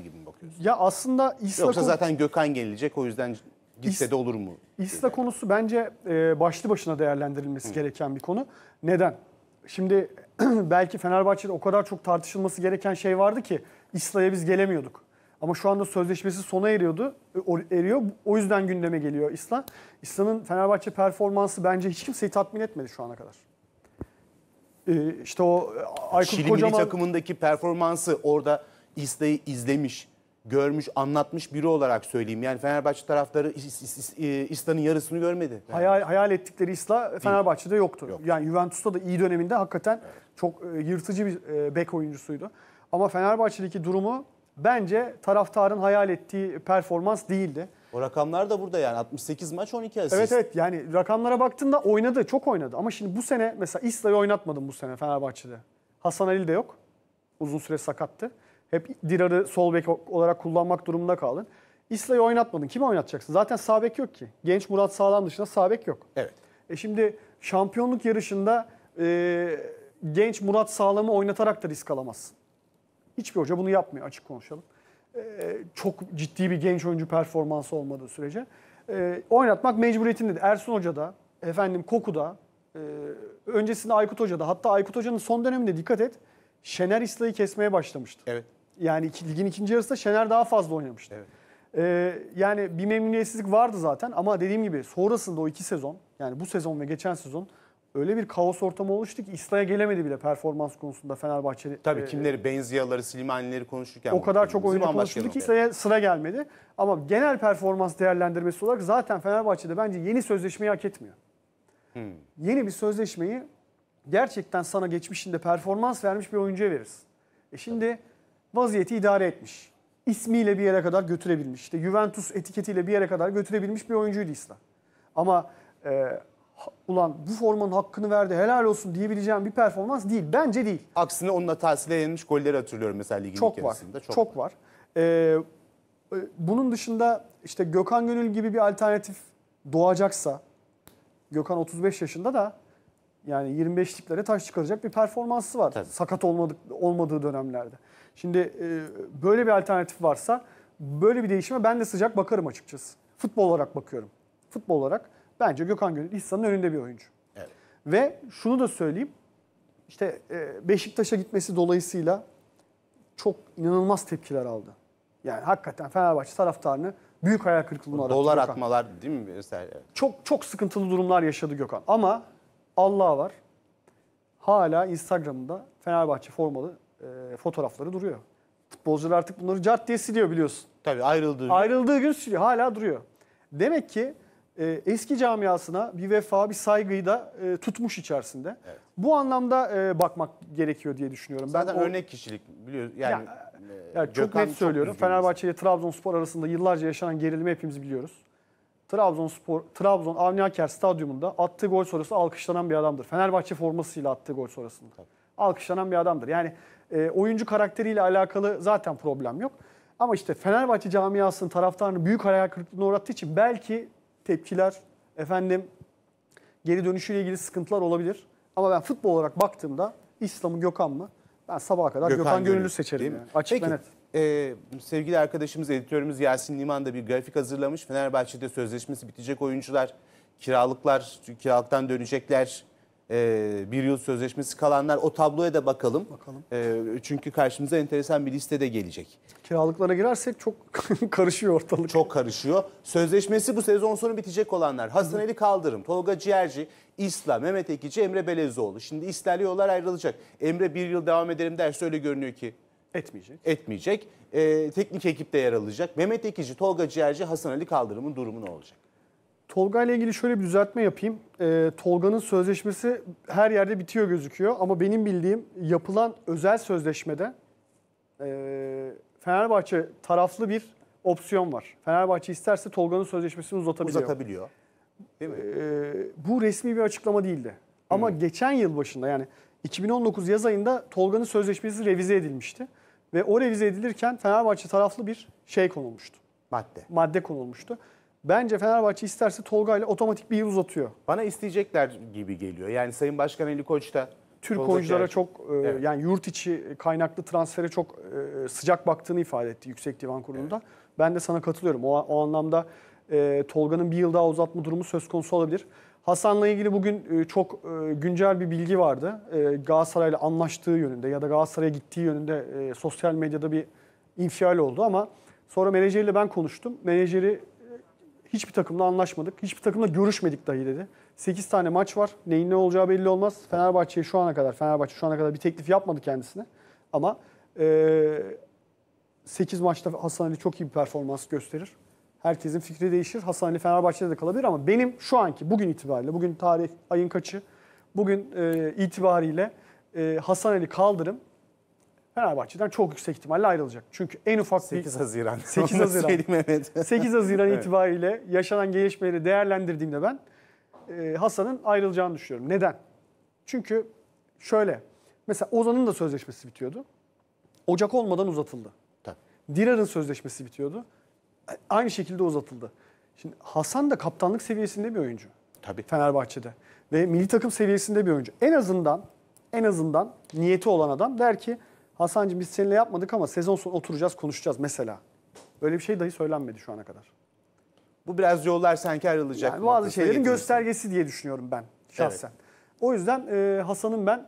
gibi mi bakıyorsun? Ya aslında İSLA Yoksa zaten Gökhan gelecek o yüzden gitse de olur mu? İSLA konusu bence e, başlı başına değerlendirilmesi Hı. gereken bir konu. Neden? Şimdi belki Fenerbahçe'de o kadar çok tartışılması gereken şey vardı ki İSLA'ya biz gelemiyorduk. Ama şu anda sözleşmesi sona eriyordu. E, eriyor. O yüzden gündeme geliyor İsla. İsla'nın Fenerbahçe performansı bence hiç kimseyi tatmin etmedi şu ana kadar. Ee, işte o e, Aykut Şili Kocaman... Şili takımındaki performansı orada İsta'yı izlemiş, görmüş, anlatmış biri olarak söyleyeyim. Yani Fenerbahçe taraftarı İsta'nın e, yarısını görmedi. Hayal, hayal ettikleri İsta Fenerbahçe'de yoktu. Yok. Yani Juventus'ta da iyi döneminde hakikaten evet. çok e, yırtıcı bir e, bek oyuncusuydu. Ama Fenerbahçe'deki durumu bence taraftarın hayal ettiği performans değildi. O rakamlar da burada yani 68 maç 12 asist. Evet evet yani rakamlara baktığında oynadı çok oynadı ama şimdi bu sene mesela İsla'yı oynatmadım bu sene Fenerbahçe'de. Hasan Ali de yok. Uzun süre sakattı. Hep Dirar'ı sol bek olarak kullanmak durumunda kaldın. İsla'yı oynatmadın. Kimi oynatacaksın? Zaten sağ bek yok ki. Genç Murat Sağlam dışında sağ bek yok. Evet. E şimdi şampiyonluk yarışında e, genç Murat Sağlam'ı oynatarak da risk alamazsın. Hiçbir hoca bunu yapmıyor açık konuşalım. E, çok ciddi bir genç oyuncu performansı olmadığı sürece. E, oynatmak mecburiyetindedir. Ersun Hoca da, efendim Koku da, e, öncesinde Aykut Hoca da. Hatta Aykut Hoca'nın son döneminde dikkat et. Şener İsla'yı kesmeye başlamıştı. Evet. Yani ligin ikinci yarısında Şener daha fazla oynamıştı. Evet. Ee, yani bir memnuniyetsizlik vardı zaten ama dediğim gibi sonrasında o iki sezon yani bu sezon ve geçen sezon öyle bir kaos ortamı oluştu ki İsla'ya gelemedi bile performans konusunda Fenerbahçeli. Tabii e, kimleri Benziyaları, Slimani'leri konuşurken. O kadar çok oyuncu konuşuldu ki İsla'ya sıra gelmedi. Ama genel performans değerlendirmesi olarak zaten Fenerbahçe'de bence yeni sözleşmeyi hak etmiyor. Hmm. Yeni bir sözleşmeyi gerçekten sana geçmişinde performans vermiş bir oyuncuya verirsin. E şimdi... Tabii vaziyeti idare etmiş. İsmiyle bir yere kadar götürebilmiş. İşte Juventus etiketiyle bir yere kadar götürebilmiş bir oyuncuydu İslam. Ama e, ulan bu formanın hakkını verdi helal olsun diyebileceğim bir performans değil. Bence değil. Aksine onun hatasıyla yenilmiş golleri hatırlıyorum mesela ligin çok var. Çok, çok var. Ee, bunun dışında işte Gökhan Gönül gibi bir alternatif doğacaksa Gökhan 35 yaşında da yani 25'liklere taş çıkaracak bir performansı var. Tabii. Sakat olmadık, olmadığı dönemlerde. Şimdi e, böyle bir alternatif varsa böyle bir değişime ben de sıcak bakarım açıkçası. Futbol olarak bakıyorum. Futbol olarak bence Gökhan Gönül İhsan'ın önünde bir oyuncu. Evet. Ve şunu da söyleyeyim. İşte e, Beşiktaş'a gitmesi dolayısıyla çok inanılmaz tepkiler aldı. Yani hakikaten Fenerbahçe taraftarını büyük hayal kırıklığına uğrattı. Dolar Gökhan. atmalar değil mi? Mesela? Çok çok sıkıntılı durumlar yaşadı Gökhan. Ama Allah var. Hala Instagram'da Fenerbahçe formalı e, fotoğrafları duruyor. Futbolcular artık bunları cart diye siliyor biliyorsun. Tabii ayrıldığı gün. Ayrıldığı gün siliyor. Hala duruyor. Demek ki e, eski camiasına bir vefa, bir saygıyı da e, tutmuş içerisinde. Evet. Bu anlamda e, bakmak gerekiyor diye düşünüyorum. Zaten ben o, örnek kişilik biliyoruz. Yani, yani, e, yani çok net söylüyorum. Çok Fenerbahçe ile Trabzonspor arasında yıllarca yaşanan gerilimi hepimiz biliyoruz. Trabzonspor, Trabzon Avni Aker stadyumunda attığı gol sonrası alkışlanan bir adamdır. Fenerbahçe formasıyla attığı gol sonrasında. Tabii. Alkışlanan bir adamdır. Yani e, oyuncu karakteriyle alakalı zaten problem yok. Ama işte Fenerbahçe camiasının taraftarını büyük hayal kırıklığına uğrattığı için belki tepkiler, efendim geri dönüşüyle ilgili sıkıntılar olabilir. Ama ben futbol olarak baktığımda İslam'ın Gökhan mı? Ben sabaha kadar Gökhan, Gökhan Gönüllü, seçerim. Yani. Açık Peki, net. E, sevgili arkadaşımız, editörümüz Yasin Liman da bir grafik hazırlamış. Fenerbahçe'de sözleşmesi bitecek oyuncular, kiralıklar, kiralıktan dönecekler, e, bir yıl sözleşmesi kalanlar o tabloya da bakalım. Bakalım. E, çünkü karşımıza enteresan bir liste de gelecek. Kiralıklara girersek çok karışıyor ortalık. Çok karışıyor. Sözleşmesi bu sezon sonu bitecek olanlar. Hasan Ali Kaldırım, Tolga Ciğerci, İsla, Mehmet Ekici, Emre Belezoğlu. Şimdi yollar ayrılacak. Emre bir yıl devam edelim derse öyle görünüyor ki Etmeyecek. Etmeyecek. Ee, teknik ekipte yer alacak. Mehmet Ekici, Tolga Ciğerci, Hasan Ali Kaldırım'ın durumu ne olacak? Tolga ile ilgili şöyle bir düzeltme yapayım. E, Tolga'nın sözleşmesi her yerde bitiyor gözüküyor ama benim bildiğim yapılan özel sözleşmede e, Fenerbahçe taraflı bir opsiyon var. Fenerbahçe isterse Tolga'nın sözleşmesini uzatabiliyor. Uzatabiliyor. Değil mi? E, bu resmi bir açıklama değildi. Ama hmm. geçen yıl başında yani 2019 yaz ayında Tolga'nın sözleşmesi revize edilmişti. Ve o revize edilirken Fenerbahçe taraflı bir şey konulmuştu. Madde. Madde konulmuştu. Bence Fenerbahçe isterse Tolga ile otomatik bir yıl uzatıyor. Bana isteyecekler gibi geliyor. Yani Sayın Başkan Ali Koç da Türk Tolga oyunculara çok e, evet. yani yurt içi kaynaklı transfere çok e, sıcak baktığını ifade etti Yüksek Divan Kurulu'nda. Evet. Ben de sana katılıyorum. O, o anlamda e, Tolga'nın bir yıl daha uzatma durumu söz konusu olabilir. Hasan'la ilgili bugün e, çok e, güncel bir bilgi vardı. E, Galatasaray'la anlaştığı yönünde ya da Galatasaray'a gittiği yönünde e, sosyal medyada bir infial oldu ama sonra menajeriyle ben konuştum. Menajeri Hiçbir takımla anlaşmadık. Hiçbir takımla görüşmedik dahi dedi. 8 tane maç var. Neyin ne olacağı belli olmaz. Fenerbahçe'ye şu ana kadar, Fenerbahçe şu ana kadar bir teklif yapmadı kendisine. Ama e, 8 maçta Hasan Ali çok iyi bir performans gösterir. Herkesin fikri değişir. Hasan Ali Fenerbahçe'de de kalabilir ama benim şu anki bugün itibariyle, bugün tarih ayın kaçı, bugün e, itibariyle e, Hasan Ali Kaldırım Fenerbahçe'den çok yüksek ihtimalle ayrılacak. Çünkü en ufak 8 bir... Haziran. 8 Haziran. Evet. 8 Haziran evet. itibariyle yaşanan gelişmeleri değerlendirdiğimde ben e, Hasan'ın ayrılacağını düşünüyorum. Neden? Çünkü şöyle. Mesela Ozan'ın da sözleşmesi bitiyordu. Ocak olmadan uzatıldı. Tabii. Dirar'ın sözleşmesi bitiyordu. Aynı şekilde uzatıldı. Şimdi Hasan da kaptanlık seviyesinde bir oyuncu. Tabii. Fenerbahçe'de. Ve milli takım seviyesinde bir oyuncu. En azından en azından niyeti olan adam der ki Hasan'cığım biz seninle yapmadık ama sezon sonu oturacağız konuşacağız mesela. Böyle bir şey dahi söylenmedi şu ana kadar. Bu biraz yollar sanki ayrılacak. Yani bazı şeylerin getirirsin. göstergesi diye düşünüyorum ben şahsen. Evet. O yüzden e, Hasan'ın ben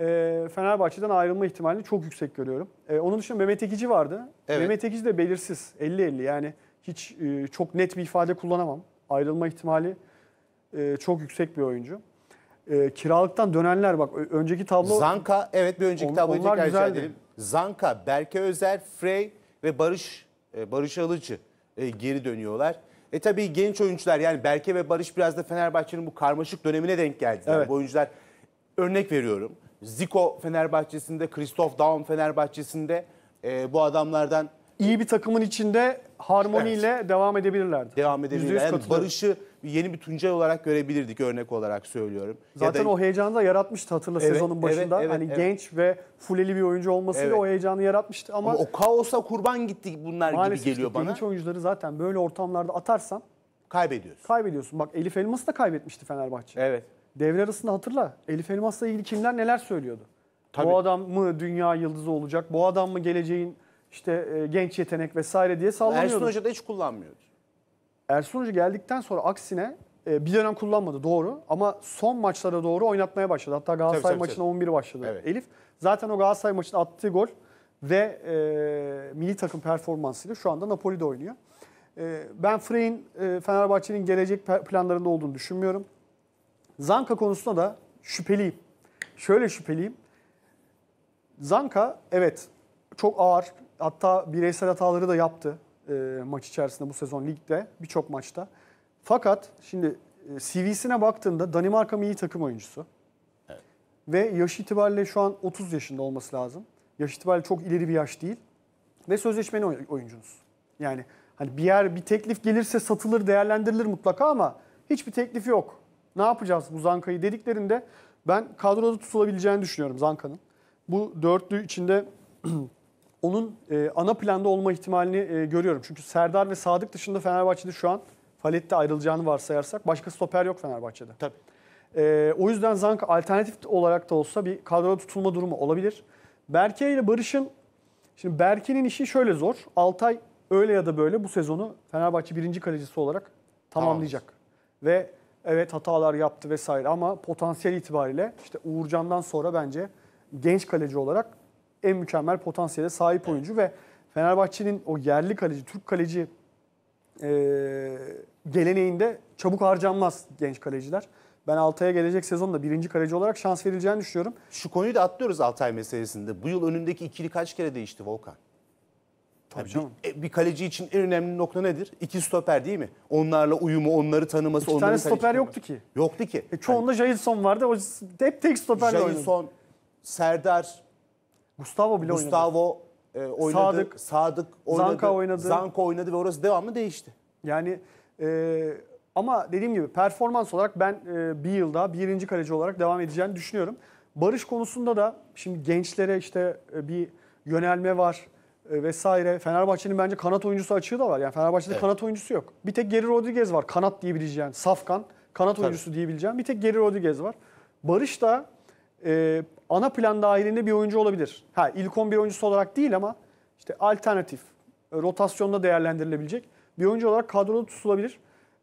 e, Fenerbahçe'den ayrılma ihtimalini çok yüksek görüyorum. E, onun dışında Mehmet Ekici vardı. Evet. Mehmet Ekici de belirsiz 50-50 yani hiç e, çok net bir ifade kullanamam. Ayrılma ihtimali e, çok yüksek bir oyuncu. E, kiralıktan dönenler bak önceki tablo. Zanka evet bir önceki tabloyu tekrar edelim. Zanka, Berke Özer, Frey ve Barış e, Barış Alıcı e, geri dönüyorlar. E tabii genç oyuncular yani Berke ve Barış biraz da Fenerbahçe'nin bu karmaşık dönemine denk geldiler. Evet. Bu oyuncular örnek veriyorum. Zico Fenerbahçe'sinde, Christoph Daum Fenerbahçe'sinde e, bu adamlardan iyi bir takımın içinde harmoniyle evet. devam edebilirlerdi. Devam edebilirler. Yani barışı yeni bir Tuncay olarak görebilirdik örnek olarak söylüyorum. Zaten ya da... o heyecanı da yaratmıştı hatırla evet, sezonun başında. Evet, hani evet. genç ve fulleli bir oyuncu olmasıyla evet. o heyecanı yaratmıştı ama... ama o kaosa kurban gitti bunlar gibi geliyor işte, bana. Genç oyuncuları zaten böyle ortamlarda atarsan kaybediyorsun. Kaybediyorsun. Bak Elif Elmas'ı da kaybetmişti Fenerbahçe. Evet. Devre arasında hatırla. Elif Elmas'la ilgili kimler neler söylüyordu? Tabii. Bu adam mı dünya yıldızı olacak? Bu adam mı geleceğin işte e, genç yetenek vesaire diye sallanıyordu. Ersun Hoca da hiç kullanmıyordu. Ersun Hoca geldikten sonra aksine e, bir dönem kullanmadı doğru ama son maçlara doğru oynatmaya başladı. Hatta Galatasaray tabii, maçına 11 başladı. Evet. Elif zaten o Galatasaray maçında attığı gol ve e, milli takım performansıyla şu anda Napoli'de oynuyor. E, ben Frey'in e, Fenerbahçe'nin gelecek planlarında olduğunu düşünmüyorum. Zanka konusunda da şüpheliyim. Şöyle şüpheliyim. Zanka evet çok ağır hatta bireysel hataları da yaptı e, maç içerisinde bu sezon ligde birçok maçta. Fakat şimdi e, CV'sine baktığında Danimarka iyi takım oyuncusu. Evet. Ve yaş itibariyle şu an 30 yaşında olması lazım. Yaş itibariyle çok ileri bir yaş değil. Ve sözleşmeni oyuncunuz. Yani hani bir yer bir teklif gelirse satılır, değerlendirilir mutlaka ama hiçbir teklifi yok. Ne yapacağız bu Zanka'yı dediklerinde ben kadroda tutulabileceğini düşünüyorum Zanka'nın. Bu dörtlü içinde onun e, ana planda olma ihtimalini e, görüyorum. Çünkü Serdar ve Sadık dışında Fenerbahçe'de şu an Falet'te ayrılacağını varsayarsak başka stoper yok Fenerbahçe'de. Tabii. E, o yüzden Zanka alternatif olarak da olsa bir kadroda tutulma durumu olabilir. Berke ile Barış'ın şimdi Berke'nin işi şöyle zor. Altay öyle ya da böyle bu sezonu Fenerbahçe birinci kalecisi olarak tamamlayacak. Tamam. Ve evet hatalar yaptı vesaire ama potansiyel itibariyle işte Uğurcan'dan sonra bence genç kaleci olarak en mükemmel potansiyele sahip oyuncu ve Fenerbahçe'nin o yerli kaleci, Türk kaleci e, geleneğinde çabuk harcanmaz genç kaleciler. Ben Altay'a gelecek sezonda birinci kaleci olarak şans verileceğini düşünüyorum. Şu konuyu da atlıyoruz Altay meselesinde. Bu yıl önündeki ikili kaç kere değişti Volkan? Tabii yani canım. Bir, e, bir kaleci için en önemli nokta nedir? İki stoper değil mi? Onlarla uyumu, onları tanıması. İki tane stoper yoktu ki. Yoktu ki. E, çoğunda yani, Jailson vardı. O hep tek stoperle oynadı. Jailson, Serdar, Gustavo bile Gustavo e, oynadı. Sadık, Sadık oynadı. Zanka oynadı. Zanka oynadı ve orası devamlı değişti. Yani e, ama dediğim gibi performans olarak ben e, bir yılda birinci kaleci olarak devam edeceğini düşünüyorum. Barış konusunda da şimdi gençlere işte e, bir yönelme var e, vesaire. Fenerbahçe'nin bence kanat oyuncusu açığı da var. Yani Fenerbahçe'de evet. kanat oyuncusu yok. Bir tek Geri Rodriguez var. Kanat diyebileceğin, safkan kanat Tabii. oyuncusu diyebileceğin bir tek Geri Rodriguez var. Barış da e, ana plan dahilinde bir oyuncu olabilir. Ha ilk 11 oyuncusu olarak değil ama işte alternatif, e, rotasyonda değerlendirilebilecek bir oyuncu olarak kadroda tutulabilir.